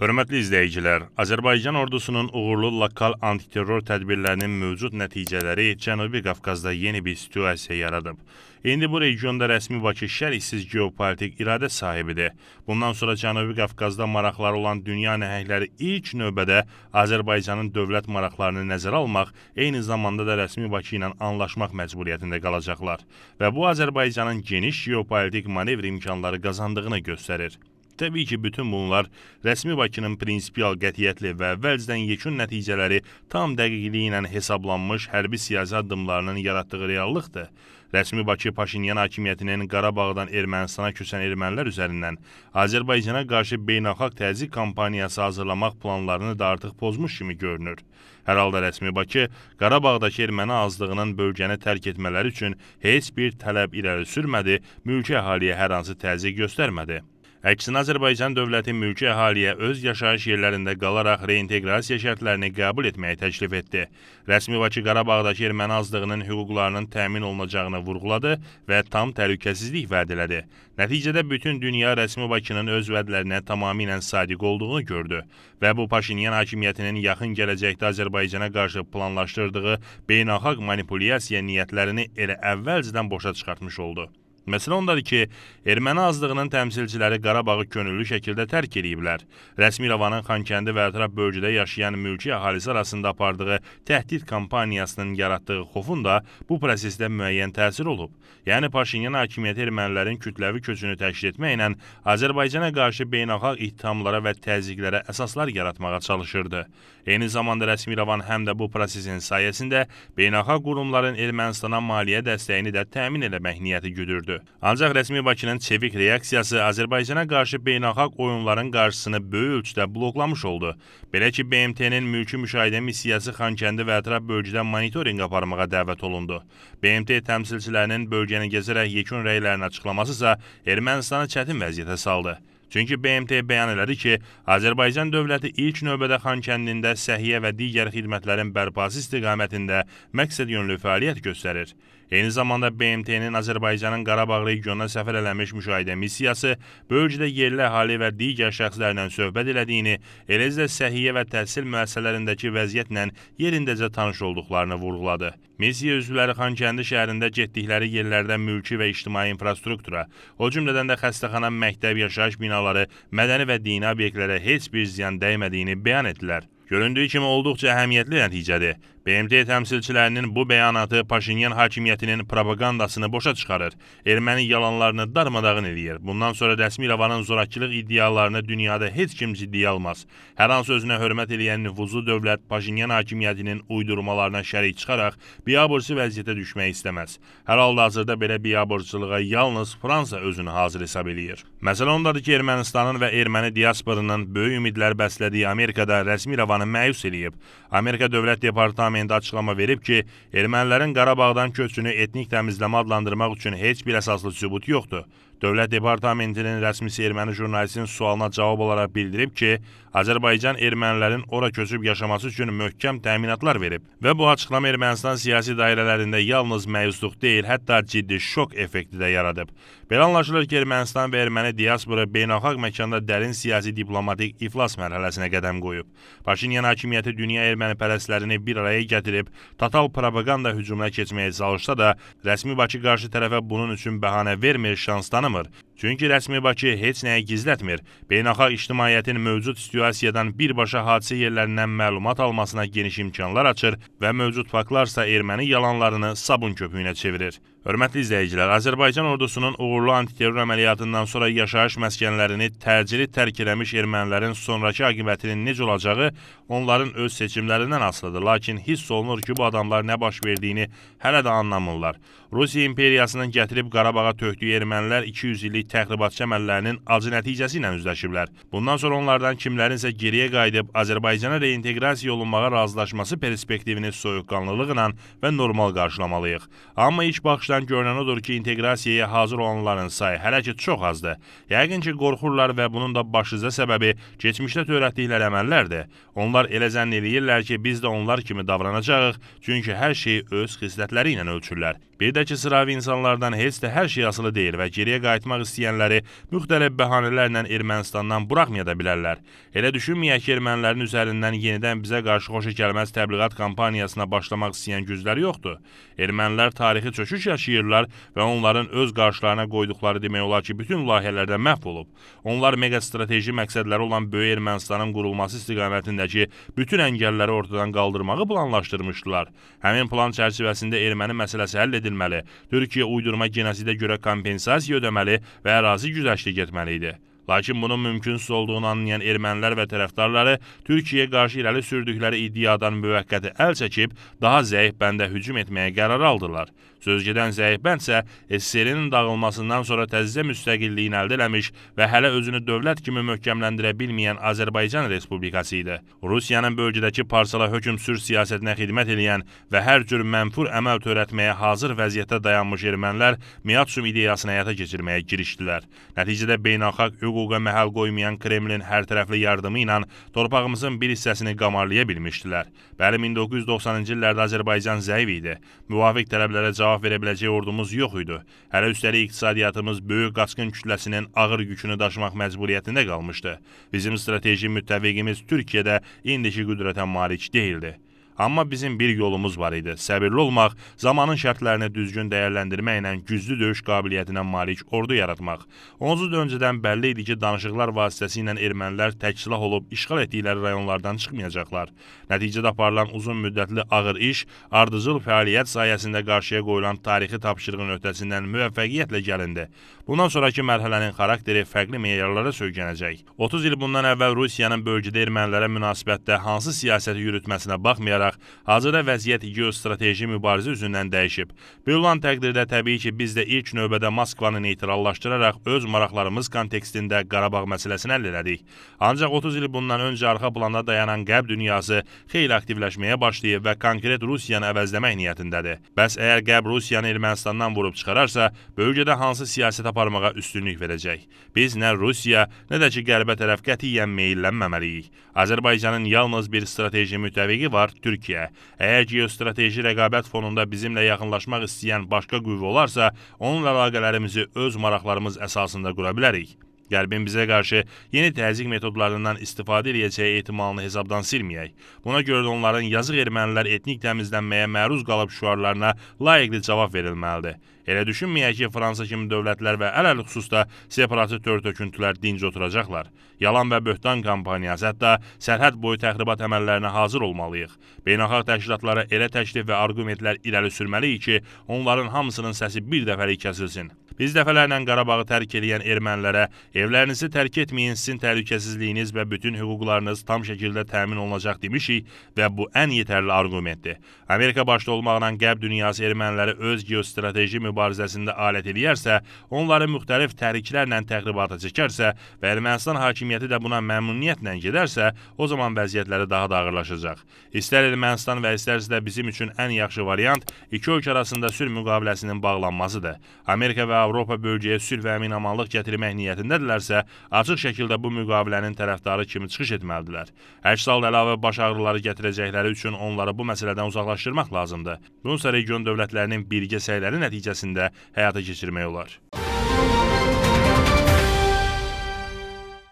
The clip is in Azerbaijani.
Hörmətli izləyicilər, Azərbaycan ordusunun uğurlu lokal antiterror tədbirlərinin mövcud nəticələri Cənubi Qafqazda yeni bir situasiya yaradıb. İndi bu regionda rəsmi Bakı şərhsiz geopolitik iradə sahibidir. Bundan sonra Cənubi Qafqazda maraqları olan dünya nəhəngləri ilk növbədə Azərbaycanın dövlət maraqlarını nəzərə almaq, eyni zamanda da rəsmi Bakı ilə anlaşmaq məcburiyyətində qalacaqlar və bu Azərbaycanın geniş geopolitik manevr imkanları qazandığını göstərir. Təbii ki, bütün bunlar rəsmi Bakının prinsipial qətiyyətli və əvvəlcədən yekun nəticələri tam dəqiqliyi ilə hesablanmış hərbi siyasi addımlarının yaratdığı reallıqdır. Rəsmi Bakı Paşinyan hakimiyyətinin Qarabağdan Ermənistana köçən ermənilər üzərindən Azərbaycana qarşı beynəlxalq təzyiq kampaniyası hazırlamaq planlarını da artıq pozmuş kimi görünür. Hər halda rəsmi Bakı Qarabağdakı erməni azlığının bölgəni tərk etmələri üçün heç bir tələb irəli sürmədi, mülki əhaliyə hər hansı təzyiq göstərmədi. Əksinə Azərbaycan dövləti mülki əhaliyə öz yaşayış yerlərində qalaraq reinteqrasiya şərtlərini qəbul etməyi təklif etdi. Rəsmi Bakı Qarabağdakı erməni azlığının hüquqlarının təmin olunacağını vurğuladı və tam təhlükəsizlik vəd elədi. Nəticədə bütün dünya rəsmi Bakının öz vədlərinə tamamilə sadiq olduğunu gördü və bu Paşinyan hakimiyyətinin yaxın gələcəkdə Azərbaycana qarşı planlaşdırdığı beynəlxalq manipulyasiya niyyətlərini elə əvvəlcədən boşa çıxartmış oldu. Məsələ ondadır ki, erməni azlığının təmsilçiləri Qarabağı könüllü şəkildə tərk ediblər. Rəsmi İrəvanın Xankəndi və ətraf bölgədə yaşayan mülki əhalisi arasında apardığı təhdid kampaniyasının yaratdığı xofun da bu prosesdə müəyyən təsir olub. Yəni Paşinyan hakimiyyəti ermənilərin kütləvi köçünü təşkil etməklə Azərbaycana qarşı beynəlxalq ittihamlara və təzyiqlərə əsaslar yaratmağa çalışırdı. Eyni zamanda rəsmi İrəvan həm də bu prosesin sayəsində beynəlxalq qurumların Ermənistana maliyyə dəstəyini də təmin etmək niyyəti güdürdü götürüb. Ancaq rəsmi Bakının çevik reaksiyası Azərbaycana qarşı beynəlxalq oyunların qarşısını böyük ölçüdə bloklamış oldu. Belə ki, BMT-nin mülki müşahidə missiyası Xankəndi və ətraf bölgədə monitorinq aparmağa dəvət olundu. BMT təmsilçilərinin bölgəni gəzərək yekun rəylərini açıqlaması isə Ermənistanı çətin vəziyyətə saldı. Çünki BMT bəyan elədi ki, Azərbaycan dövləti ilk növbədə Xankəndində səhiyyə və digər xidmətlərin bərpası istiqamətində məqsədyönlü fəaliyyət göstərir. Eyni zamanda BMT-nin Azərbaycanın Qarabağ regionuna səfər eləmiş müşahidə missiyası böyükcə yerli əhali və digər şəxslərlə söhbət elədiyini, eləcə səhiyyə və təhsil müəssisələrindəki vəziyyətlə yerindəcə tanış olduqlarını vurğuladı. Missiya üzvləri Xankəndi şəhərində getdikləri yerlərdə mülki və ictimai infrastruktura, o cümlədən də xəstəxana, məktəb, yaşayış binaları, mədəni və dini obyektlərə heç bir ziyan dəymədiyini bəyan etdilər. Göründüyü kimi olduqca əhəmiyyətli nəticədir. BMT təmsilçilərinin bu bəyanatı Paşinyan hakimiyyətinin propagandasını boşa çıxarır, erməni yalanlarını darmadağın eləyir. Bundan sonra rəsmi İrəvanın zorakılıq iddialarını dünyada heç kim ciddiyə almaz. Hər hansı özünə hörmət eləyən nüfuzlu dövlət Paşinyan hakimiyyətinin uydurmalarına şərik çıxaraq biabırçı vəziyyətə düşmək istəməz. Hər halda hazırda belə biabırçılığa yalnız Fransa özünü hazır hesab eləyir. Məsələ ondadır ki, Ermənistanın və erməni diasporunun böyük ümidlər bəslədiyi Amerikada rəsmi İrəvanı məyus eləyib. Amerika Dövlət Departamenti sammitdə açıqlama verib ki, ermənilərin Qarabağdan köçünü etnik təmizləmə adlandırmaq üçün heç bir əsaslı sübut yoxdur. Dövlət Departamentinin rəsmisi erməni jurnalistinin sualına cavab olaraq bildirib ki, Azərbaycan ermənilərin ora köçüb yaşaması üçün möhkəm təminatlar verib və bu açıqlama Ermənistan siyasi dairələrində yalnız məyusluq deyil, hətta ciddi şok effekti də yaradıb. Belə anlaşılır ki, Ermənistan və erməni diaspora beynəlxalq məkanda dərin siyasi diplomatik iflas mərhələsinə qədəm qoyub. Paşinyan hakimiyyəti dünya erməni pərəslərini bir araya gətirib, total propaganda hücumuna keçməyə çalışsa da, rəsmi Bakı qarşı tərəfə bunun üçün bəhanə vermir, şans tanımır. Çünki rəsmi Bakı heç nəyi gizlətmir. Beynəlxalq ictimaiyyətin mövcud istiyor Şərqi Asiyadan birbaşa hadisə yerlərindən məlumat almasına geniş imkanlar açır və mövcud faktlarsa erməni yalanlarını sabun köpüyünə çevirir. Hörmətli izləyicilər, Azərbaycan ordusunun uğurlu antiterror əməliyyatından sonra yaşayış məskənlərini təcili tərk eləmiş ermənilərin sonrakı aqibətinin necə olacağı onların öz seçimlərindən asılıdır. Lakin hiss olunur ki, bu adamlar nə baş verdiyini hələ də anlamırlar. Rusiya imperiyasının gətirib Qarabağa töhdüyü ermənilər 200 illik təxribatçı əməllərinin acı nəticəsi ilə üzləşiblər. Bundan sonra onlardan kimlərinsə geriyə qayıdıb Azərbaycana reinteqrasiya olunmağa razılaşması perspektivini soyuqqanlılıqla və normal qarşılamalıyıq. Amma ilk baxışda baxışdan görünən odur ki, inteqrasiyaya hazır olanların sayı hələ ki çox azdır. Yəqin ki, qorxurlar və bunun da başlıca səbəbi keçmişdə törətdikləri əməllərdir. Onlar elə zənn eləyirlər ki, biz də onlar kimi davranacağıq, çünki hər şeyi öz xislətləri ilə ölçürlər. Bir də ki, sıravi insanlardan heç də hər şey asılı deyil və geriyə qayıtmaq istəyənləri müxtəlif bəhanələrlə Ermənistandan buraxmaya da bilərlər. Elə düşünməyək ki, ermənilərin üzərindən yenidən bizə qarşı xoşa gəlməz təbliğat kampaniyasına başlamaq istəyən gücləri yoxdur. Ermənilər tarixi çöküş yaşayırlar və onların öz qarşılarına qoyduqları demək olar ki, bütün layihələrdə məhv olub. Onlar meqa strateji məqsədləri olan Böyük Ermənistanın qurulması istiqamətindəki bütün əngəlləri ortadan qaldırmağı planlaşdırmışdılar. Həmin plan çərçivəsində erməni məsələsi həll edildi edilməli, Türkiyə uydurma genosidə görə kompensasiya ödəməli və ərazi güzəşli getməli idi. Lakin bunun mümkünsüz olduğunu anlayan ermənilər və tərəfdarları Türkiyəyə qarşı irəli sürdükləri iddiadan müvəqqəti əl çəkib, daha zəif bəndə hücum etməyə qərar aldılar. Sözgedən Zəybənd isə SSR-nin dağılmasından sonra təzə müstəqilliyini əldə eləmiş və hələ özünü dövlət kimi möhkəmləndirə bilməyən Azərbaycan Respublikası idi. Rusiyanın bölgədəki parsala hökm sür siyasətinə xidmət edən və hər cür mənfur əməl törətməyə hazır vəziyyətdə dayanmış ermənilər Miatsum ideyasını həyata keçirməyə girişdilər. Nəticədə beynəlxalq hüquqa məhəl qoymayan Kremlin hərtərəfli yardımı ilə torpağımızın bir hissəsini qamarlaya bilmişdilər. Bəli, 1990-cı illərdə Azərbaycan zəif idi. Müvafiq tələblərə cavab cavab verə biləcək ordumuz yox idi. Hələ üstəlik iqtisadiyyatımız böyük qaçqın kütləsinin ağır yükünü daşımaq məcburiyyətində qalmışdı. Bizim strateji müttəfiqimiz Türkiyədə indiki qüdrətə malik deyildi. Amma bizim bir yolumuz var idi. Səbirli olmaq, zamanın şərtlərini düzgün dəyərləndirməklə güclü döyüş qabiliyyətinə malik ordu yaratmaq. Onsuz da öncədən bəlli idi ki, danışıqlar vasitəsilə ermənilər tək silah olub işğal etdikləri rayonlardan çıxmayacaqlar. Nəticədə aparılan uzun müddətli ağır iş, ardıcıl fəaliyyət sayəsində qarşıya qoyulan tarixi tapşırığın öhdəsindən müvəffəqiyyətlə gəlindi. Bundan sonrakı mərhələnin xarakteri fərqli meyarlara söykənəcək. 30 il bundan əvvəl Rusiyanın bölgədə ermənilərə münasibətdə hansı siyasəti yürütməsinə baxmayaraq baxmayaraq, hazırda vəziyyət geostrateji mübarizə üzündən dəyişib. Belə olan təqdirdə təbii ki, biz də ilk növbədə Moskvanı neytrallaşdıraraq öz maraqlarımız kontekstində Qarabağ məsələsini həll elədik. Ancaq 30 il bundan öncə arxa planda dayanan Qərb dünyası xeyli aktivləşməyə başlayıb və konkret Rusiyanı əvəzləmək niyyətindədir. Bəs əgər Qərb Rusiyanı Ermənistandan vurub çıxararsa, bölgədə hansı siyasət aparmağa üstünlük verəcək? Biz nə Rusiya, nə də ki Qərbə tərəf qətiyyən meyllənməməliyik. Azərbaycanın yalnız bir strateji müttəfiqi var, Türkiyə Türkiyə. Əgər geostrateji rəqabət fonunda bizimlə yaxınlaşmaq istəyən başqa qüvvə olarsa, onunla əlaqələrimizi öz maraqlarımız əsasında qura bilərik. Qərbin bizə qarşı yeni təzyiq metodlarından istifadə eləyəcəyi ehtimalını hesabdan silməyək. Buna görə də onların yazıq ermənilər etnik təmizlənməyə məruz qalıb şüarlarına layiqli cavab verilməlidir. Elə düşünməyək ki, Fransa kimi dövlətlər və ələl xüsusda separatı tör-töküntülər dinc oturacaqlar. Yalan və böhtan kampaniyası, hətta sərhəd boyu təxribat əməllərinə hazır olmalıyıq. Beynəlxalq təşkilatlara elə təklif və arqumentlər irəli sürməliyik ki, onların hamısının səsi bir dəfəlik kəsilsin. Biz dəfələrlə Qarabağı tərk edən ermənilərə evlərinizi tərk etməyin, sizin təhlükəsizliyiniz və bütün hüquqlarınız tam şəkildə təmin olunacaq demişik və bu ən yetərli arqumentdir. Amerika başda olmaqla Qərb dünyası erməniləri öz geostrateji mübarizəsində alət edərsə, onları müxtəlif təhriklərlə təhribata çəkərsə və Ermənistan hakimiyyəti də buna məmnuniyyətlə gedərsə, o zaman vəziyyətləri daha da ağırlaşacaq. İstər Ermənistan və istərsə də bizim üçün ən yaxşı variant iki ölkə arasında sülh müqaviləsinin bağlanmasıdır. Amerika və Avropa bölgəyə sülh və əminamanlıq gətirmək niyyətindədirlərsə, açıq şəkildə bu müqavilənin tərəfdarı kimi çıxış etməlidirlər. Əks halda əlavə baş ağrıları gətirəcəkləri üçün onları bu məsələdən uzaqlaşdırmaq lazımdır. Bununsa region dövlətlərinin birgə səyləri nəticəsində həyata keçirmək olar.